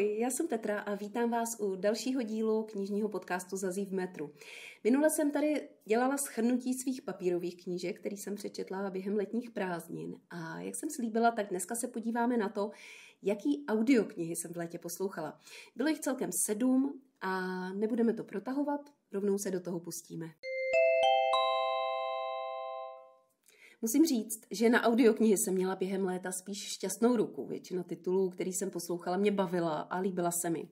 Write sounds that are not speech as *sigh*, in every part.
Ahoj, já jsem Petra a vítám vás u dalšího dílu knižního podcastu Zazí v metru. Minule jsem tady dělala schrnutí svých papírových knížek, který jsem přečetla během letních prázdnin. A jak jsem slíbila, tak dneska se podíváme na to, jaký audioknihy jsem v létě poslouchala. Bylo jich celkem sedm a nebudeme to protahovat, rovnou se do toho pustíme. Musím říct, že na audioknihy jsem měla během léta spíš šťastnou ruku. Většina titulů, který jsem poslouchala, mě bavila a líbila se mi.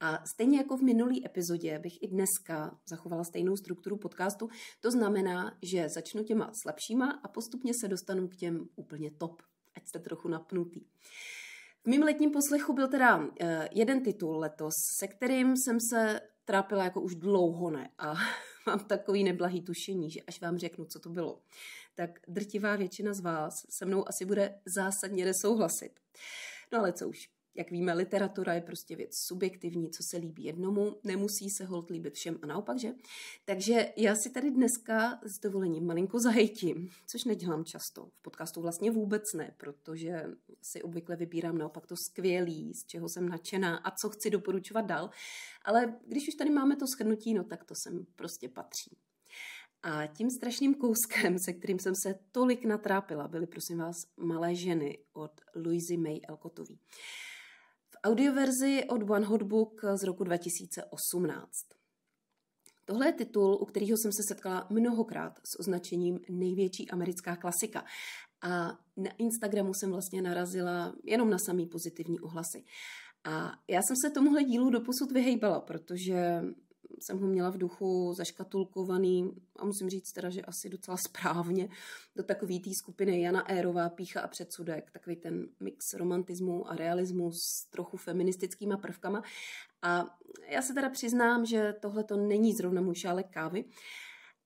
A stejně jako v minulý epizodě bych i dneska zachovala stejnou strukturu podcastu. To znamená, že začnu těma slabšíma a postupně se dostanu k těm úplně top, ať jste trochu napnutý. V mým letním poslechu byl teda eh, jeden titul letos, se kterým jsem se trápila jako už dlouho ne. A *laughs* mám takový neblahý tušení, že až vám řeknu, co to bylo, tak drtivá většina z vás se mnou asi bude zásadně nesouhlasit. No ale co už, jak víme, literatura je prostě věc subjektivní, co se líbí jednomu, nemusí se holt líbit všem a naopak, že? Takže já si tady dneska s dovolením malinko zahejtím, což nedělám často. V podcastu vlastně vůbec ne, protože si obvykle vybírám naopak to skvělý, z čeho jsem nadšená a co chci doporučovat dál. Ale když už tady máme to shrnutí, no tak to sem prostě patří. A tím strašným kouskem, se kterým jsem se tolik natrápila, byly prosím vás malé ženy od Louisy May Alcotový audioverzi od One Hot Book z roku 2018. Tohle je titul, u kterého jsem se setkala mnohokrát s označením největší americká klasika. A na Instagramu jsem vlastně narazila jenom na samý pozitivní ohlasy. A já jsem se tomuhle dílu doposud vyhejbala, protože jsem ho měla v duchu zaškatulkovaný, a musím říct teda, že asi docela správně, do takové té skupiny Jana Érová, Pícha a předsudek, takový ten mix romantismu a realismu s trochu feministickýma prvkama. A já se teda přiznám, že tohle to není zrovna můj šálek kávy.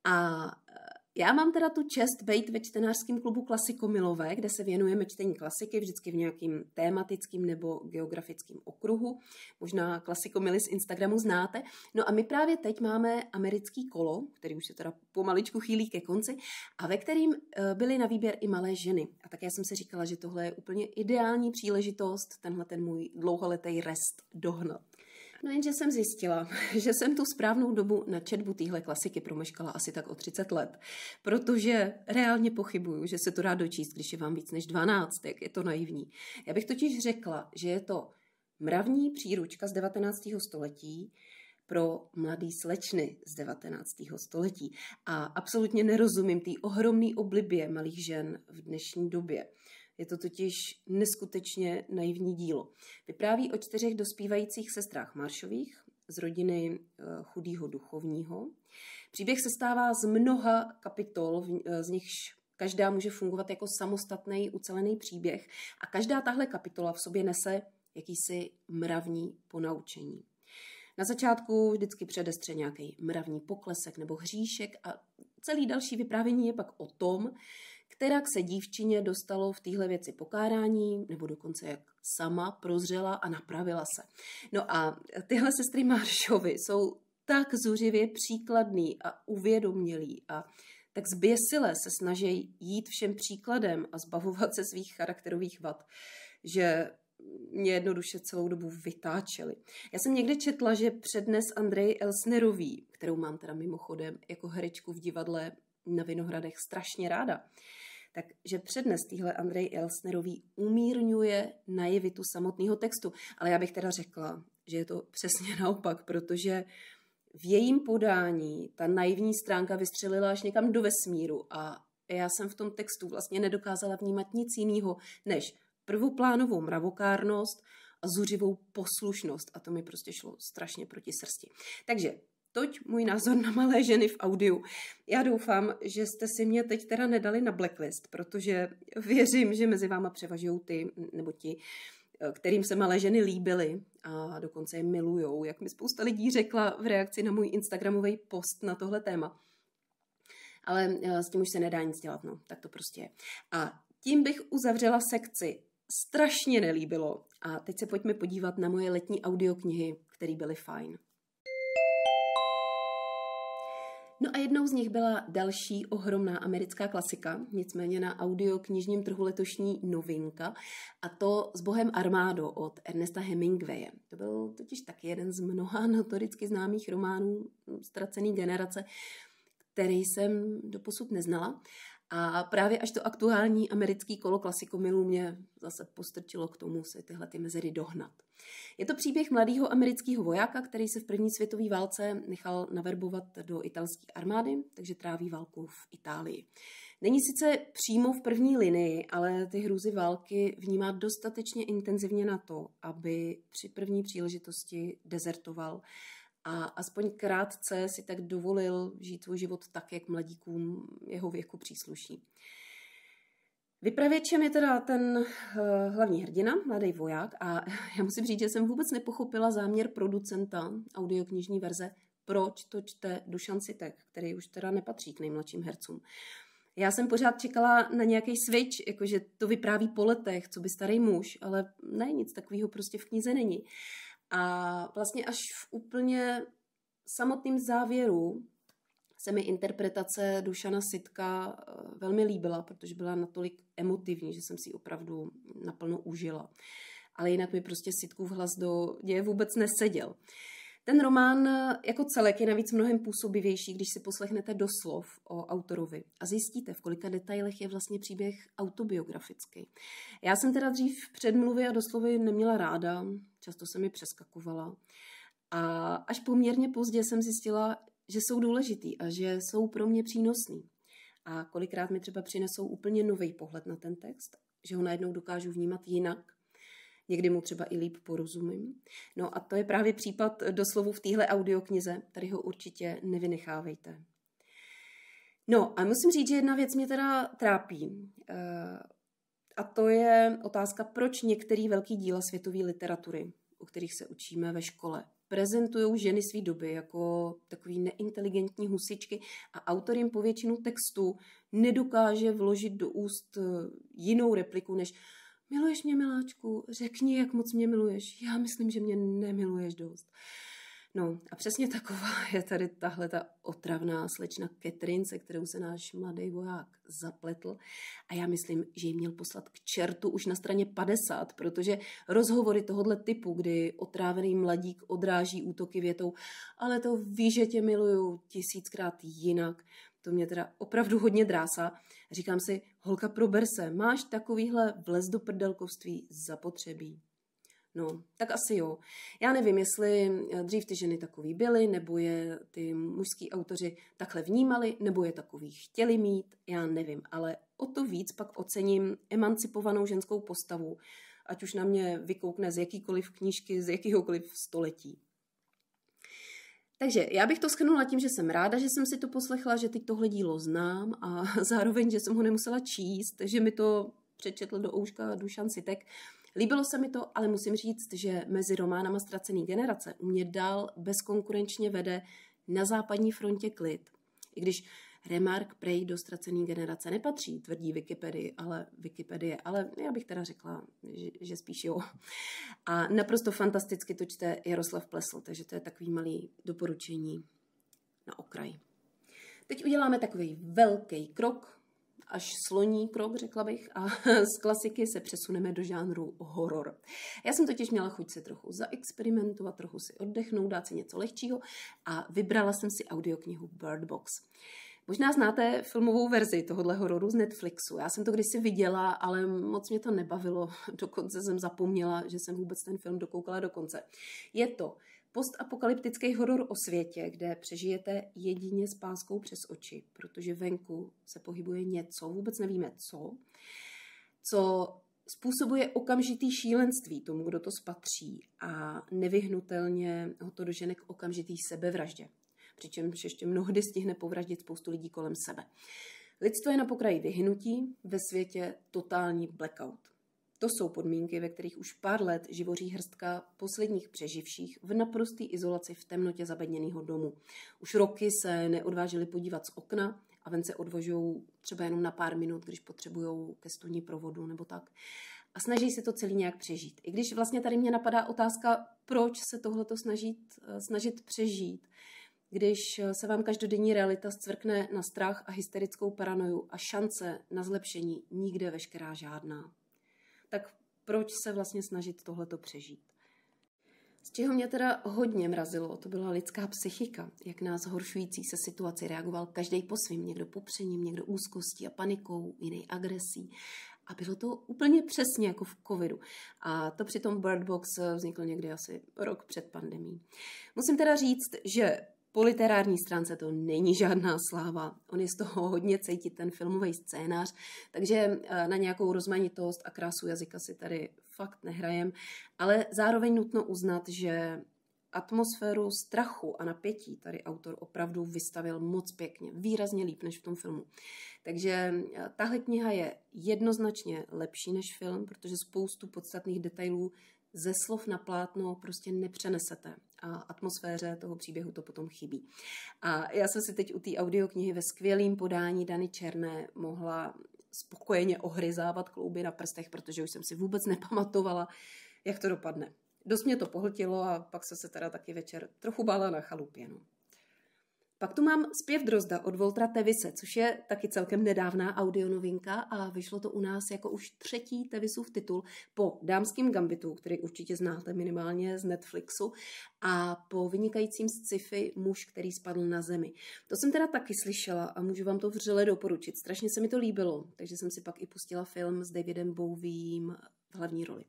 A já mám teda tu čest být ve čtenářském klubu Klasikomilové, kde se věnujeme čtení klasiky vždycky v nějakým tématickým nebo geografickým okruhu. Možná klasikomily z Instagramu znáte. No a my právě teď máme americký kolo, který už se teda pomaličku chýlí ke konci, a ve kterým eh, byly na výběr i malé ženy. A také jsem si říkala, že tohle je úplně ideální příležitost tenhle ten můj dlouholetý rest dohnat. No jenže jsem zjistila, *laughs* že jsem tu správnou dobu na četbu téhle klasiky promeškala asi tak o 30 let, protože reálně pochybuju, že se to dá dočíst, když je vám víc než 12, jak je to naivní. Já bych totiž řekla, že je to mravní příručka z 19. století, pro mladý slečny z 19. století. A absolutně nerozumím té ohromné oblibě malých žen v dnešní době. Je to totiž neskutečně naivní dílo. Vypráví o čtyřech dospívajících sestrách Maršových z rodiny eh, chudého duchovního. Příběh se stává z mnoha kapitol, eh, z nichž každá může fungovat jako samostatný ucelený příběh a každá tahle kapitola v sobě nese jakýsi mravní ponaučení. Na začátku vždycky předestře nějaký mravní poklesek nebo hříšek a celý další vyprávění je pak o tom, která se dívčině dostalo v téhle věci pokárání, nebo dokonce jak sama prozřela a napravila se. No a tyhle sestry Maršovy jsou tak zuřivě příkladný a uvědomělý a tak zběsile se snaží jít všem příkladem a zbavovat se svých charakterových vad, že mě jednoduše celou dobu vytáčeli. Já jsem někde četla, že přednes Andrej Elsnerový, kterou mám teda mimochodem jako herečku v divadle na Vinohradech strašně ráda. Takže přednes týhle Andrej Elsnerový umírňuje naivitu samotného textu. Ale já bych teda řekla, že je to přesně *laughs* naopak, protože v jejím podání ta naivní stránka vystřelila až někam do vesmíru a já jsem v tom textu vlastně nedokázala vnímat nic jiného než prvoplánovou mravokárnost a zuřivou poslušnost a to mi prostě šlo strašně proti srsti. Takže Toť můj názor na malé ženy v audiu. Já doufám, že jste si mě teď teda nedali na blacklist, protože věřím, že mezi váma převažují ty nebo ti, kterým se malé ženy líbily a dokonce je milujou, jak mi spousta lidí řekla v reakci na můj Instagramový post na tohle téma. Ale eh, s tím už se nedá nic dělat, no, tak to prostě je. A tím bych uzavřela sekci strašně nelíbilo. A teď se pojďme podívat na moje letní audioknihy, které byly fajn. No a jednou z nich byla další ohromná americká klasika, nicméně na audio knižním trhu letošní novinka, a to s Bohem armádo od Ernesta Hemingwaye. To byl totiž taky jeden z mnoha *laughs* notoricky známých románů Ztracený generace, který jsem doposud neznala. A právě až to aktuální americký kolo klasikomilů mě zase postrčilo k tomu se tyhle ty mezery dohnat. Je to příběh mladého amerického vojáka, který se v první světové válce nechal naverbovat do italské armády, takže tráví válku v Itálii. Není sice přímo v první linii, ale ty hrůzy války vnímá dostatečně intenzivně na to, aby při první příležitosti dezertoval a aspoň krátce si tak dovolil žít svůj život tak, jak mladíkům jeho věku přísluší. Vypravěčem je teda ten uh, hlavní hrdina, mladý voják, a *laughs* já musím říct, že jsem vůbec nepochopila záměr producenta audioknižní verze, proč to čte Dušan Citek, který už teda nepatří k nejmladším hercům. Já jsem pořád čekala na nějaký switch, jakože to vypráví po letech, co by starý muž, ale ne, nic takového prostě v knize není. Uh, a vlastně až v úplně samotným závěru se mi interpretace Dušana Sitka eh, velmi líbila, protože byla natolik emotivní, že jsem si opravdu naplno užila. Ale jinak mi prostě Sitkův hlas do děje vůbec neseděl. Uh, ten román eh, jako celek je navíc mnohem působivější, když si poslechnete doslov o autorovi a zjistíte, v kolika detailech je vlastně příběh autobiografický. Já jsem teda dřív předmluvy a doslovy neměla ráda, často se mi přeskakovala. A až poměrně pozdě jsem zjistila, že jsou důležitý a že jsou pro mě přínosný. A kolikrát mi třeba přinesou úplně nový pohled na ten text, že ho najednou dokážu vnímat jinak někdy mu třeba i líp porozumím. No a to je právě případ doslovu v téhle audioknize, tady ho určitě nevynechávejte. No a musím říct, že jedna věc mě teda trápí. Eh, a to je otázka, proč některé velké díla světové literatury, o kterých se učíme ve škole, prezentují ženy své doby jako takový neinteligentní husičky a autor jim po většinu textu nedokáže vložit do úst eh, jinou repliku než Miluješ mě, miláčku? Řekni, jak moc mě miluješ. Já myslím, že mě nemiluješ dost. No a přesně taková je tady tahle ta otravná slečna Catherine, se kterou se náš mladý voják zapletl. A já myslím, že ji měl poslat k čertu už na straně 50, protože rozhovory tohohle typu, kdy otrávený mladík odráží útoky větou, ale to víš, že tě miluju tisíckrát jinak, to mě teda opravdu hodně drásá. Říkám si, holka prober se, máš takovýhle vlez do prdelkovství zapotřebí. No, tak asi jo. Já nevím, jestli eh, dřív ty ženy takový byly, nebo je ty mužský autoři takhle vnímali, nebo je takový chtěli mít, já nevím. Ale o to víc pak ocením emancipovanou ženskou postavu, ať už na mě vykoukne z jakýkoliv knížky, z jakýhokoliv století. Takže já bych to schrnula tím, že jsem ráda, že jsem si to poslechla, že teď tohle dílo znám a *laughs* zároveň, že jsem ho nemusela číst, že mi to přečetl do ouška Dušan Sitek. Líbilo se mi to, ale musím říct, že mezi románama Ztracený generace u mě dál bezkonkurenčně vede na západní frontě klid. I když Remark prej do ztracený generace nepatří, tvrdí Wikipedie, ale Wikipedie, ale já bych teda řekla, že, že spíš jo. A naprosto fantasticky to čte Jaroslav Plesl, takže to je takový malý doporučení na okraj. Teď uděláme takový velký krok, až sloní krok, řekla bych, a *laughs* z klasiky se přesuneme do žánru horor. Já jsem totiž měla chuť se trochu zaexperimentovat, trochu si oddechnout, dát si něco lehčího a vybrala jsem si audioknihu Bird Box. Možná znáte filmovou verzi tohohle hororu z Netflixu. Já jsem to kdysi viděla, ale moc mě to nebavilo. *laughs* Dokonce jsem zapomněla, že jsem vůbec ten film dokoukala do konce. Je to postapokalyptický horor o světě, kde přežijete jedině s páskou přes oči, protože venku se pohybuje něco, vůbec nevíme co, co způsobuje okamžitý šílenství tomu, kdo to spatří a nevyhnutelně ho to dožene k okamžitý sebevraždě přičemž ještě mnohdy stihne povraždit spoustu lidí kolem sebe. Lidstvo je na pokraji vyhnutí, ve světě totální blackout. To jsou podmínky, ve kterých už pár let živoří hrstka posledních přeživších v naprosté izolaci v temnotě zabedněného domu. Už roky se neodvážili podívat z okna a ven se odvožují třeba jenom na pár minut, když potřebují ke studni provodu nebo tak. A snaží se to celý nějak přežít. I když vlastně tady mě napadá otázka, proč se tohleto snažit, eh, snažit přežít když eh, se vám každodenní realita zcvrkne na strach a hysterickou paranoju a šance na zlepšení nikde veškerá žádná. Tak proč se vlastně snažit tohleto přežít? Z čeho mě teda hodně mrazilo, to byla lidská psychika, jak na zhoršující se situaci reagoval každý po svým, někdo popřením, někdo úzkostí a panikou, jiný agresí. A bylo to úplně přesně jako v covidu. A to přitom Bird Box eh, vznikl někdy asi rok před pandemí. Musím teda říct, že po literární stránce to není žádná sláva. On je z toho hodně cítit ten filmový scénář, takže eh, na nějakou rozmanitost a krásu jazyka si tady fakt nehrajem, ale zároveň nutno uznat, že atmosféru strachu a napětí tady autor opravdu vystavil moc pěkně, výrazně líp než v tom filmu. Takže eh, tahle kniha je jednoznačně lepší než film, protože spoustu podstatných detailů ze slov na plátno prostě nepřenesete a atmosféře toho příběhu to potom chybí. A já jsem si teď u té audioknihy ve skvělém podání Dany Černé mohla spokojeně ohryzávat klouby na prstech, protože už jsem si vůbec nepamatovala, jak to dopadne. Dost mě to pohltilo a pak se se teda taky večer trochu bála na chalupě. No. Pak tu mám Zpěv Drozda od Voltra Tevise, což je taky celkem nedávná audionovinka a vyšlo to u nás jako už třetí Tevisův titul po dámském gambitu, který určitě znáte minimálně z Netflixu a po vynikajícím sci-fi Muž, který spadl na zemi. To jsem teda taky slyšela a můžu vám to vřele doporučit. Strašně se mi to líbilo, takže jsem si pak i pustila film s Davidem Bowiem v hlavní roli.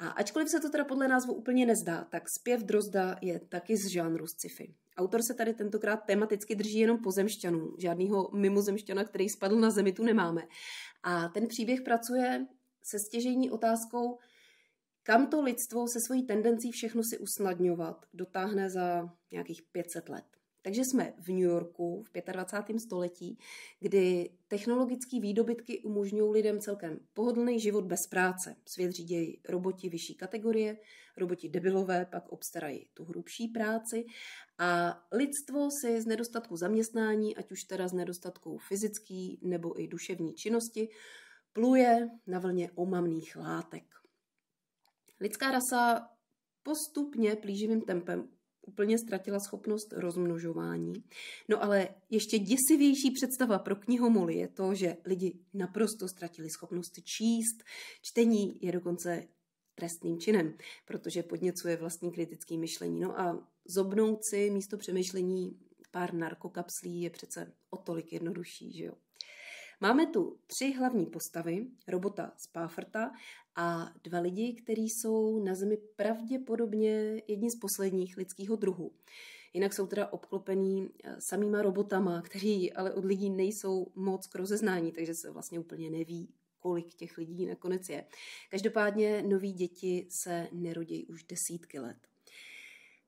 A ačkoliv se to teda podle názvu úplně nezdá, tak zpěv Drozda je taky z žánru sci-fi. Autor se tady tentokrát tematicky drží jenom pozemšťanů. Žádného mimozemšťana, který spadl na zemi, tu nemáme. A ten příběh pracuje se stěžejní otázkou, kam to lidstvo se svojí tendencí všechno si usnadňovat dotáhne za nějakých 500 let. Takže jsme v New Yorku v 25. století, kdy technologické výdobytky umožňují lidem celkem pohodlný život bez práce. Svět řídějí roboti vyšší kategorie, roboti debilové pak obstarají tu hrubší práci a lidstvo si z nedostatku zaměstnání, ať už teda z nedostatku fyzické nebo i duševní činnosti, pluje na vlně omamných látek. Lidská rasa postupně plíživým tempem úplně ztratila schopnost rozmnožování. No ale ještě děsivější představa pro knihomoly je to, že lidi naprosto ztratili schopnost číst. Čtení je dokonce trestným činem, protože podněcuje vlastní kritické myšlení. No a zobnout si místo přemýšlení pár narkokapslí je přece o tolik jednodušší, že jo. Máme tu tři hlavní postavy, robota z Páfrta a dva lidi, kteří jsou na Zemi pravděpodobně jedni z posledních lidského druhu. Jinak jsou teda obklopení eh, samýma robotama, kteří ale od lidí nejsou moc k rozeznání, takže se vlastně úplně neví, kolik těch lidí nakonec je. Každopádně noví děti se nerodí už desítky let.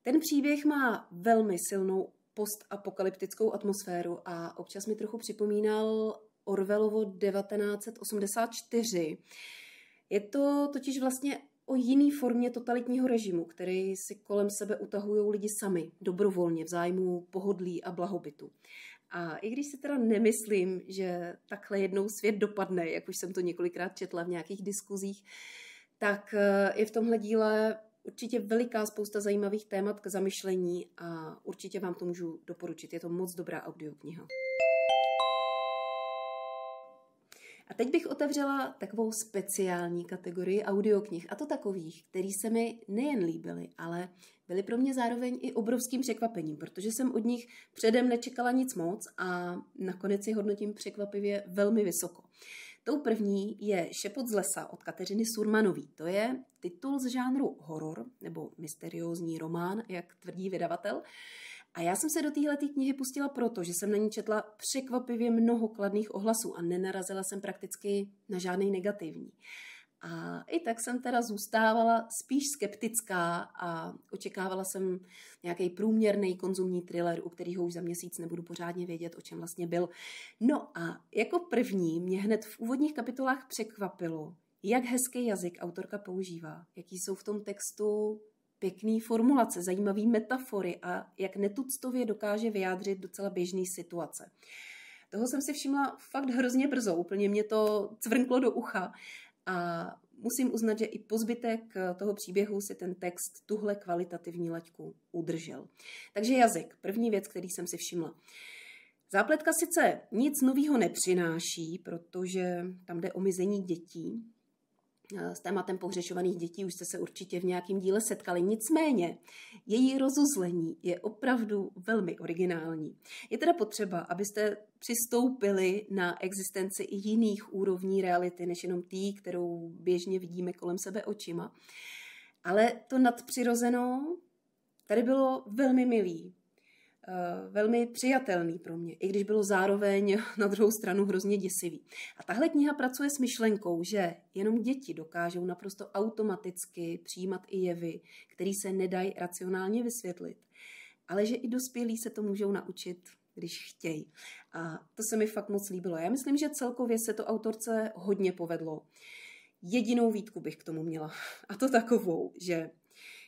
Ten příběh má velmi silnou postapokalyptickou atmosféru a občas mi trochu připomínal Orwellovo 1984. Je to totiž vlastně o jiný formě totalitního režimu, který si kolem sebe utahují lidi sami, dobrovolně, v zájmu pohodlí a blahobytu. A i když si teda nemyslím, že takhle jednou svět dopadne, jak už jsem to několikrát četla v nějakých diskuzích, tak eh, je v tomhle díle určitě veliká spousta zajímavých témat k zamyšlení a určitě vám to můžu doporučit. Je to moc dobrá audiokniha. A teď bych otevřela takovou speciální kategorii audioknih, a to takových, které se mi nejen líbily, ale byly pro mě zároveň i obrovským překvapením, protože jsem od nich předem nečekala nic moc a nakonec si hodnotím překvapivě velmi vysoko. Tou první je Šepot z lesa od Kateřiny Surmanový. To je titul z žánru horor nebo mysteriózní román, jak tvrdí vydavatel. A já jsem se do téhle knihy pustila proto, že jsem na ní četla překvapivě mnoho kladných ohlasů a nenarazila jsem prakticky na žádný negativní. A i tak jsem teda zůstávala spíš skeptická a očekávala jsem nějaký průměrný konzumní thriller, u kterého už za měsíc nebudu pořádně vědět, o čem vlastně byl. No a jako první mě hned v úvodních kapitolách překvapilo, jak hezký jazyk autorka používá, jaký jsou v tom textu pěkný formulace, zajímavý metafory a jak netuctově dokáže vyjádřit docela běžný situace. Toho jsem si všimla fakt hrozně brzo, úplně mě to cvrnklo do ucha a musím uznat, že i po zbytek toho příběhu si ten text tuhle kvalitativní laťku udržel. Takže jazyk, první věc, který jsem si všimla. Zápletka sice nic nového nepřináší, protože tam jde o mizení dětí, Eh, s tématem pohřešovaných dětí už jste se určitě v nějakém díle setkali. Nicméně, její rozuzlení je opravdu velmi originální. Je teda potřeba, abyste přistoupili na existenci i jiných úrovní reality, než jenom tý, kterou běžně vidíme kolem sebe očima. Ale to nadpřirozeno tady bylo velmi milý, Eh, velmi přijatelný pro mě, i když bylo zároveň *laughs* na druhou stranu hrozně děsivý. A tahle kniha pracuje s myšlenkou, že jenom děti dokážou naprosto automaticky přijímat i jevy, které se nedají racionálně vysvětlit, ale že i dospělí se to můžou naučit když chtějí. A to se mi fakt moc líbilo. Já myslím, že celkově se to autorce hodně povedlo. Jedinou výtku bych k tomu měla. *laughs* A to takovou, že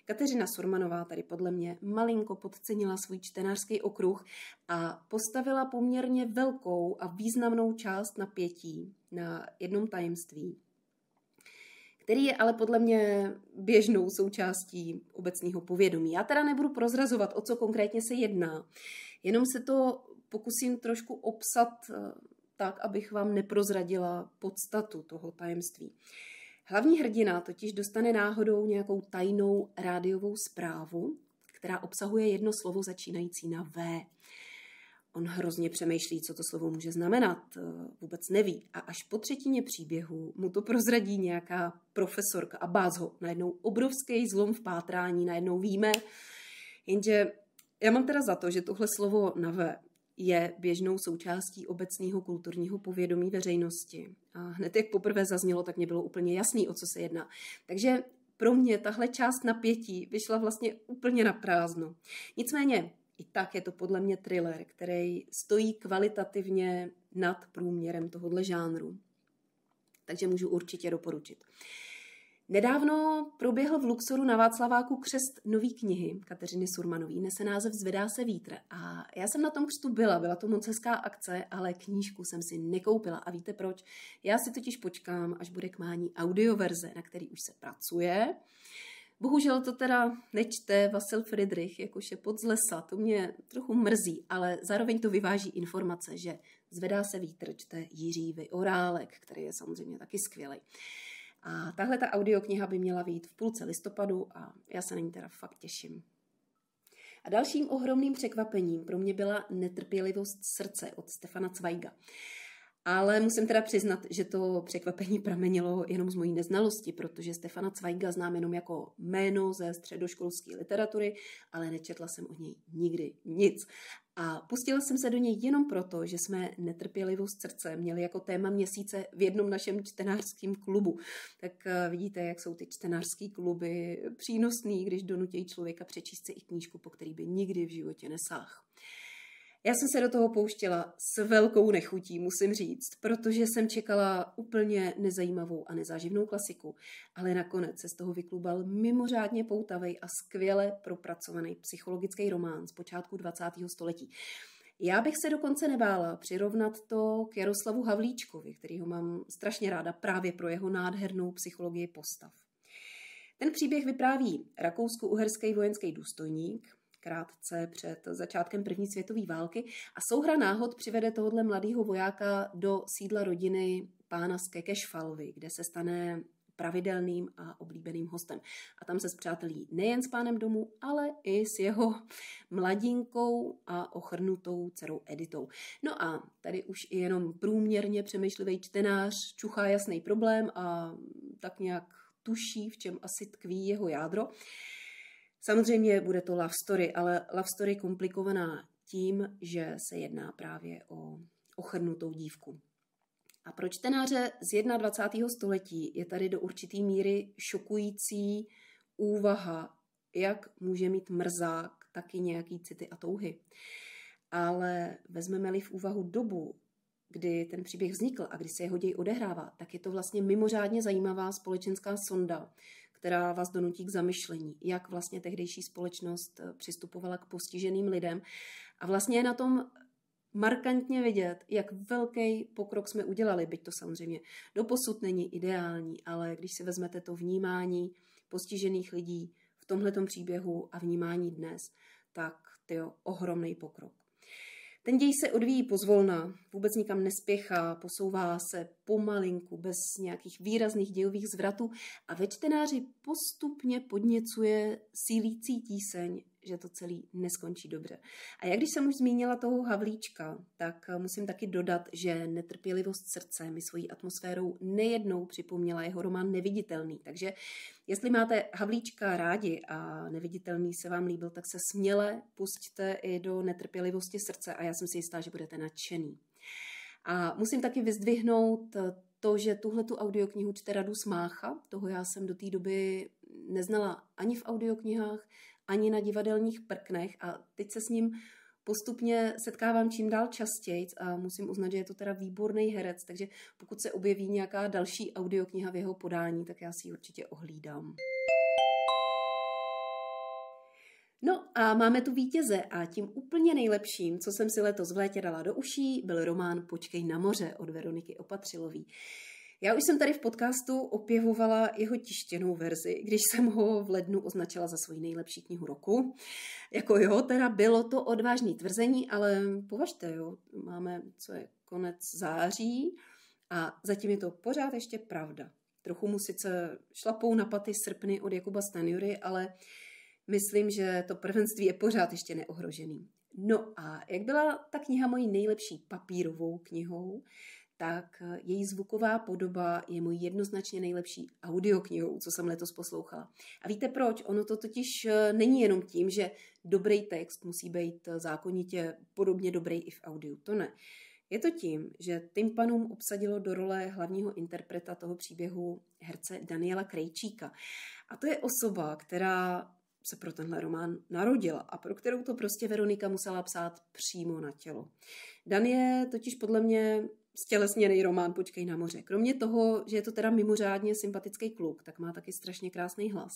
Kateřina Surmanová tady podle mě malinko podcenila svůj čtenářský okruh a postavila poměrně velkou a významnou část napětí na jednom tajemství, který je ale podle mě běžnou součástí obecního povědomí. Já teda nebudu prozrazovat, o co konkrétně se jedná, jenom se to pokusím trošku obsat eh, tak, abych vám neprozradila podstatu toho tajemství. Hlavní hrdina totiž dostane náhodou nějakou tajnou rádiovou zprávu, která obsahuje jedno slovo začínající na V. On hrozně přemýšlí, co to slovo může znamenat, eh, vůbec neví. A až po třetině příběhu mu to prozradí nějaká profesorka a bác ho. Najednou obrovský zlom v pátrání, najednou víme. Jenže já mám teda za to, že tohle slovo na V je běžnou součástí obecného kulturního povědomí veřejnosti. A hned jak poprvé zaznělo, tak mě bylo úplně jasný, o co se jedná. Takže pro mě tahle část napětí vyšla vlastně úplně na prázdno. Nicméně i tak je to podle mě thriller, který stojí kvalitativně nad průměrem tohohle žánru. Takže můžu určitě doporučit. Uh, Nedávno proběhl v Luxoru na Václaváku křest nový knihy Kateřiny Surmanový. Nese název Zvedá se vítr. A já jsem na tom křtu byla, byla to moc hezká akce, ale knížku jsem si nekoupila. A víte proč? Já si totiž počkám, až bude k mání audioverze, na který už se pracuje. Bohužel to teda nečte Vasil Friedrich, jako šepot z lesa, to mě trochu mrzí, ale zároveň to vyváží informace, že Zvedá se vítr čte Jiří Vyorálek, který je samozřejmě taky skvělý. A tahle ta audiokniha by měla vyjít v půlce listopadu a já se na ní teda fakt těším. A dalším ohromným překvapením pro mě byla netrpělivost srdce od Stefana Zweiga. Ale musím teda přiznat, že to překvapení pramenilo jenom z mojí neznalosti, protože Stefana Zweiga znám jenom jako jméno ze středoškolské literatury, ale nečetla jsem o něj nikdy nic. A pustila jsem se do něj jenom proto, že jsme netrpělivost srdce měli jako téma měsíce v jednom našem čtenářském klubu. Tak eh, vidíte, jak jsou ty čtenářské kluby přínosný, když donutí člověka přečíst si i knížku, po který by nikdy v životě nesáhl. Já jsem se do toho pouštěla s velkou nechutí, musím říct, protože jsem čekala úplně nezajímavou a nezáživnou klasiku, ale nakonec se z toho vyklubal mimořádně poutavej a skvěle propracovaný psychologický román z počátku 20. století. Já bych se dokonce nebála přirovnat to k Jaroslavu Havlíčkovi, kterýho mám strašně ráda právě pro jeho nádhernou psychologii postav. Ten příběh vypráví rakousko-uherský vojenský důstojník, krátce před začátkem první světové války a souhra náhod přivede tohohle mladého vojáka do sídla rodiny pána z Kekešfalvy, kde se stane pravidelným a oblíbeným hostem. A tam se zpřátelí nejen s pánem domu, ale i s jeho mladinkou a ochrnutou dcerou Editou. No a tady už i jenom průměrně přemýšlivý čtenář čuchá jasný problém a tak nějak tuší, v čem asi tkví jeho jádro. Samozřejmě bude to love story, ale love story komplikovaná tím, že se jedná právě o ochrnutou dívku. A pro čtenáře z 21. století je tady do určitý míry šokující úvaha, jak může mít mrzák taky nějaký city a touhy. Ale vezmeme-li v úvahu dobu, kdy ten příběh vznikl a kdy se jeho děj odehrává, tak je to vlastně mimořádně zajímavá společenská sonda, která vás donutí k zamyšlení, jak vlastně tehdejší společnost eh, přistupovala k postiženým lidem. A vlastně je na tom markantně vidět, jak velký pokrok jsme udělali, byť to samozřejmě doposud není ideální, ale když si vezmete to vnímání postižených lidí v tomhletom příběhu a vnímání dnes, tak to je ohromný pokrok. Ten děj se odvíjí pozvolna, vůbec nikam nespěchá, posouvá se pomalinku, bez nějakých výrazných dějových zvratů a ve čtenáři postupně podněcuje sílící tíseň že to celý neskončí dobře. A jak když jsem už zmínila toho Havlíčka, tak eh, musím taky dodat, že netrpělivost srdce mi svojí atmosférou nejednou připomněla jeho román Neviditelný. Takže jestli máte Havlíčka rádi a Neviditelný se vám líbil, tak se směle pustíte i do netrpělivosti srdce a já jsem si jistá, že budete nadšený. A musím taky vyzdvihnout eh, to, že tuhle tu audioknihu čte Radu Smácha, toho já jsem do té doby neznala ani v audioknihách, ani na divadelních prknech a teď se s ním postupně setkávám čím dál častěji a musím uznat, že je to teda výborný herec, takže pokud se objeví nějaká další audiokniha v jeho podání, tak já si ji určitě ohlídám. No a máme tu vítěze a tím úplně nejlepším, co jsem si letos v létě dala do uší, byl román Počkej na moře od Veroniky Opatřilový. Já už jsem tady v podcastu opěvovala jeho tištěnou verzi, když jsem ho v lednu označila za svoji nejlepší knihu roku. Jako jo, teda bylo to odvážný tvrzení, ale považte, jo, máme, co je, konec září a zatím je to pořád ještě pravda. Trochu mu sice šlapou na paty srpny od Jakuba Stanjury, ale myslím, že to prvenství je pořád ještě neohrožený. No a jak byla ta kniha mojí nejlepší papírovou knihou, tak eh, její zvuková podoba je můj jednoznačně nejlepší audioknihou, co jsem letos poslouchala. A víte proč? Ono to totiž eh, není jenom tím, že dobrý text musí být eh, zákonitě podobně dobrý i v audiu. To ne. Je to tím, že tympanum obsadilo do role hlavního interpreta toho příběhu herce Daniela Krejčíka. A to je osoba, která se pro tenhle román narodila a pro kterou to prostě Veronika musela psát přímo na tělo. Daniel je totiž podle mě stělesněný román Počkej na moře. Kromě toho, že je to teda mimořádně sympatický kluk, tak má taky strašně krásný hlas.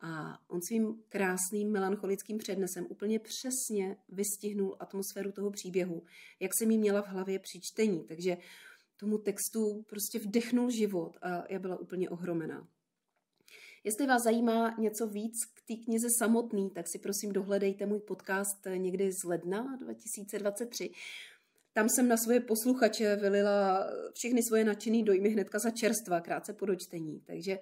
A on svým krásným melancholickým přednesem úplně přesně vystihnul atmosféru toho příběhu, jak jsem ji měla v hlavě při čtení. Takže tomu textu prostě vdechnul život a já byla úplně ohromená. Jestli vás zajímá něco víc k té knize samotný, tak si prosím dohledejte můj podcast někdy z ledna 2023, tam jsem na svoje posluchače vylila všechny svoje nadšené dojmy hnedka za čerstva, krátce po dočtení. Takže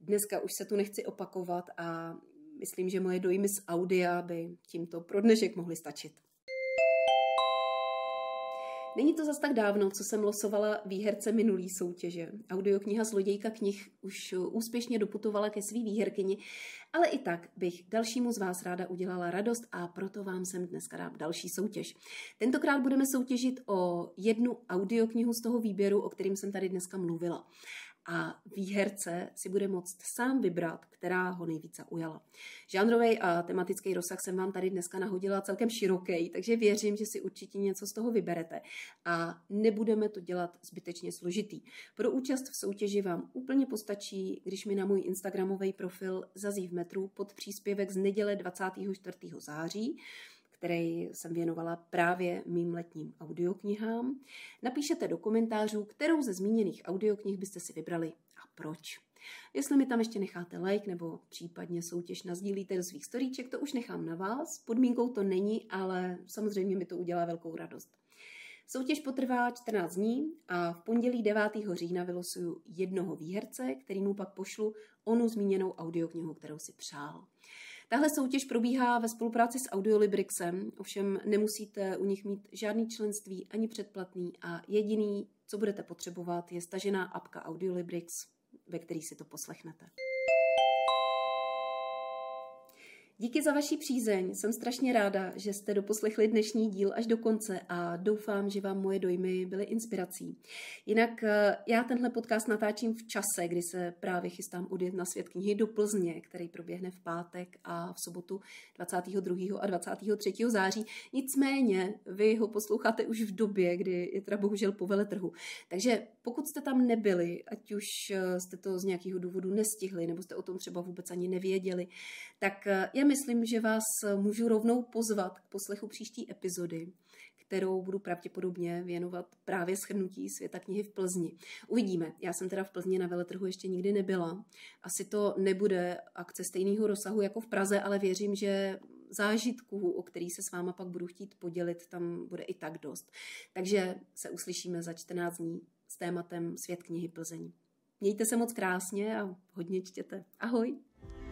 dneska už se tu nechci opakovat a myslím, že moje dojmy z audia by tímto pro dnešek mohly stačit. Není to zas tak dávno, co jsem losovala výherce minulý soutěže. Audiokniha Zlodějka knih už úspěšně doputovala ke svý výherkyni, ale i tak bych dalšímu z vás ráda udělala radost a proto vám jsem dneska dám další soutěž. Tentokrát budeme soutěžit o jednu audioknihu z toho výběru, o kterým jsem tady dneska mluvila a výherce si bude moct sám vybrat, která ho nejvíce ujala. Žánrový a tematický rozsah jsem vám tady dneska nahodila celkem široký, takže věřím, že si určitě něco z toho vyberete a nebudeme to dělat zbytečně složitý. Pro účast v soutěži vám úplně postačí, když mi na můj Instagramový profil zazí v metru pod příspěvek z neděle 24. září který jsem věnovala právě mým letním audioknihám. Napíšete do komentářů, kterou ze zmíněných audioknih byste si vybrali a proč. Jestli mi tam ještě necháte like nebo případně soutěž nazdílíte do svých storíček, to už nechám na vás. Podmínkou to není, ale samozřejmě mi to udělá velkou radost. Soutěž potrvá 14 dní a v pondělí 9. října vylosuju jednoho výherce, kterýmu pak pošlu onu zmíněnou audioknihu, kterou si přál. Tahle soutěž probíhá ve spolupráci s Audiolibrixem, ovšem nemusíte u nich mít žádný členství ani předplatný a jediný, co budete potřebovat, je stažená apka Audiolibrix, ve který si to poslechnete. Díky za vaši přízeň, jsem strašně ráda, že jste doposlechli dnešní díl až do konce a doufám, že vám moje dojmy byly inspirací. Jinak eh, já tenhle podcast natáčím v čase, kdy se právě chystám odjet na svět knihy do Plzně, který proběhne v pátek a v sobotu 22. a 23. září. Nicméně vy ho posloucháte už v době, kdy je teda bohužel po veletrhu. Takže pokud jste tam nebyli, ať už eh, jste to z nějakého důvodu nestihli, nebo jste o tom třeba vůbec ani nevěděli, tak eh, já myslím, že vás eh, můžu rovnou pozvat k poslechu příští epizody, kterou budu pravděpodobně věnovat právě schrnutí světa knihy v Plzni. Uvidíme. Já jsem teda v Plzni na veletrhu ještě nikdy nebyla. Asi to nebude akce stejného rozsahu jako v Praze, ale věřím, že zážitků, o který se s váma pak budu chtít podělit, tam bude i tak dost. Takže se uslyšíme za 14 dní s tématem Svět knihy Plzeň. Mějte se moc krásně a hodně čtěte. Ahoj!